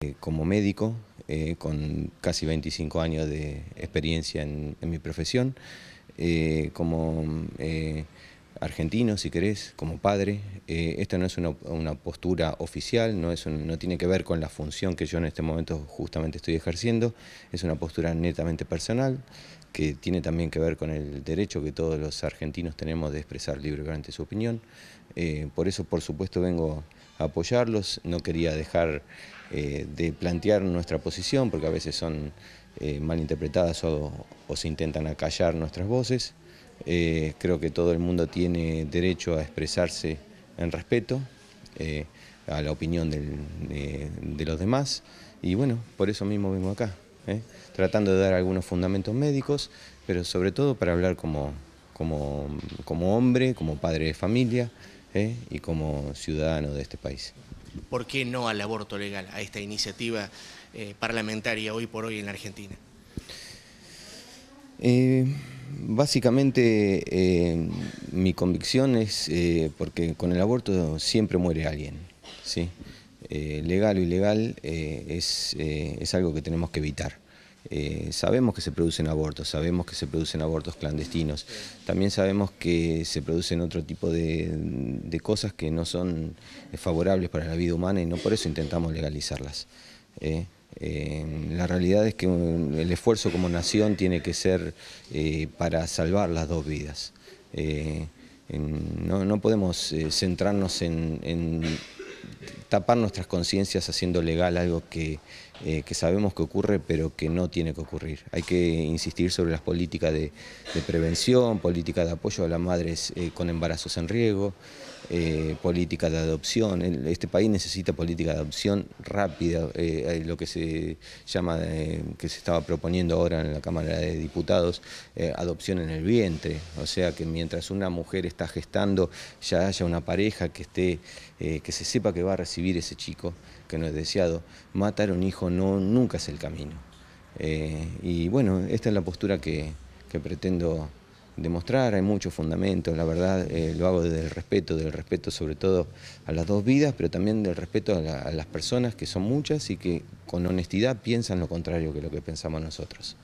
Eh, como médico, eh, con casi 25 años de experiencia en, mi profesión, eh, como argentino, si querés, como padre. Eh, esta no es una, postura oficial, no, tiene que ver con la función que yo en este momento justamente estoy ejerciendo, es una postura netamente personal que tiene también que ver con el derecho que todos los argentinos tenemos de expresar libremente su opinión. Eh, por eso, por supuesto, vengo a apoyarlos. No quería dejar eh, de plantear nuestra posición, porque a veces son malinterpretadas interpretadas o se intentan acallar nuestras voces. Eh, creo que todo el mundo tiene derecho a expresarse en respeto eh, a la opinión de, los demás y bueno, por eso mismo vengo acá, ¿eh? tratando de dar algunos fundamentos médicos, pero sobre todo para hablar como, como, como hombre, como padre de familia y como ciudadano de este país. ¿Por qué no al aborto legal, a esta iniciativa parlamentaria hoy por hoy en la Argentina? básicamente eh, mi convicción es, eh, porque con el aborto siempre muere alguien, ¿sí? Eh, legal o ilegal es, algo que tenemos que evitar. sabemos que se producen abortos, sabemos que se producen abortos clandestinos, también sabemos que se producen otro tipo de, de cosas que no son favorables para la vida humana y no por eso intentamos legalizarlas. Eh, la realidad es que el esfuerzo como nación tiene que ser eh, para salvar las dos vidas. Eh, no, podemos centrarnos en tapar nuestras conciencias haciendo legal algo que eh, que sabemos que ocurre pero que no tiene que ocurrir. Hay que insistir sobre las políticas de, prevención, políticas de apoyo a las madres eh, con embarazos en riesgo, eh, políticas política de adopción. este país necesita política de adopción rápida, lo que se llama, que se estaba proponiendo ahora en la Cámara de Diputados, adopción en el vientre. O sea que mientras una mujer está gestando ya haya una pareja que, esté, que se sepa que va a recibir ese chico que no es deseado, matar a un hijo no, nunca es el camino. Eh, y bueno, esta es la postura que, que pretendo demostrar, hay muchos fundamentos, la verdad eh, lo hago desde el respeto, del respeto sobre todo a las dos vidas, pero también del respeto a las personas que son muchas y que con honestidad piensan lo contrario que lo que pensamos nosotros.